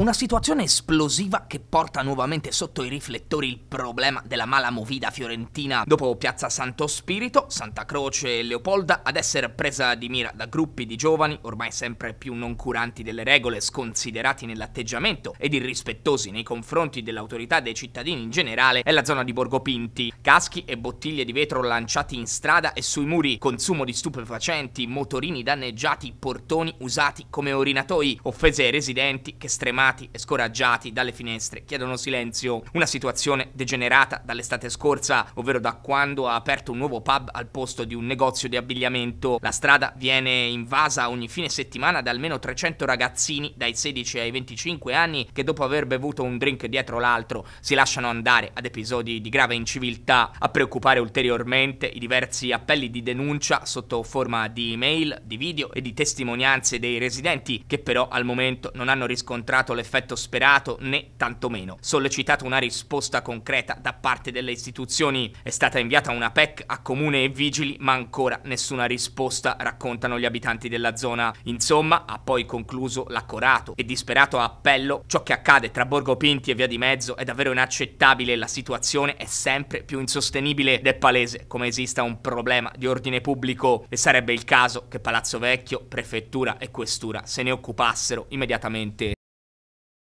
Una situazione esplosiva che porta nuovamente sotto i riflettori il problema della mala movida fiorentina dopo Piazza Santo Spirito, Santa Croce e Leopolda ad essere presa di mira da gruppi di giovani ormai sempre più non curanti delle regole, sconsiderati nell'atteggiamento ed irrispettosi nei confronti dell'autorità dei cittadini in generale, è la zona di Borgo Pinti. Caschi e bottiglie di vetro lanciati in strada e sui muri, consumo di stupefacenti, motorini danneggiati, portoni usati come orinatoi, offese ai residenti che stremano indignati e scoraggiati dalle finestre chiedono silenzio. Una situazione degenerata dall'estate scorsa, ovvero da quando ha aperto un nuovo pub al posto di un negozio di abbigliamento. La strada viene invasa ogni fine settimana da almeno 300 ragazzini dai 16 ai 25 anni che dopo aver bevuto un drink dietro l'altro si lasciano andare ad episodi di grave inciviltà. A preoccupare ulteriormente i diversi appelli di denuncia sotto forma di email, di video e di testimonianze dei residenti che però al momento non hanno riscontrato dato l'effetto sperato né tantomeno sollecitato una risposta concreta da parte delle istituzioni. È stata inviata una PEC a comune e vigili, ma ancora nessuna risposta, raccontano gli abitanti della zona. Insomma, ha poi concluso l'accorato e disperato appello, ciò che accade tra Borgo Pinti e via di mezzo è davvero inaccettabile, la situazione è sempre più insostenibile ed è palese come esista un problema di ordine pubblico e sarebbe il caso che Palazzo Vecchio, prefettura e questura se ne occupassero immediatamente.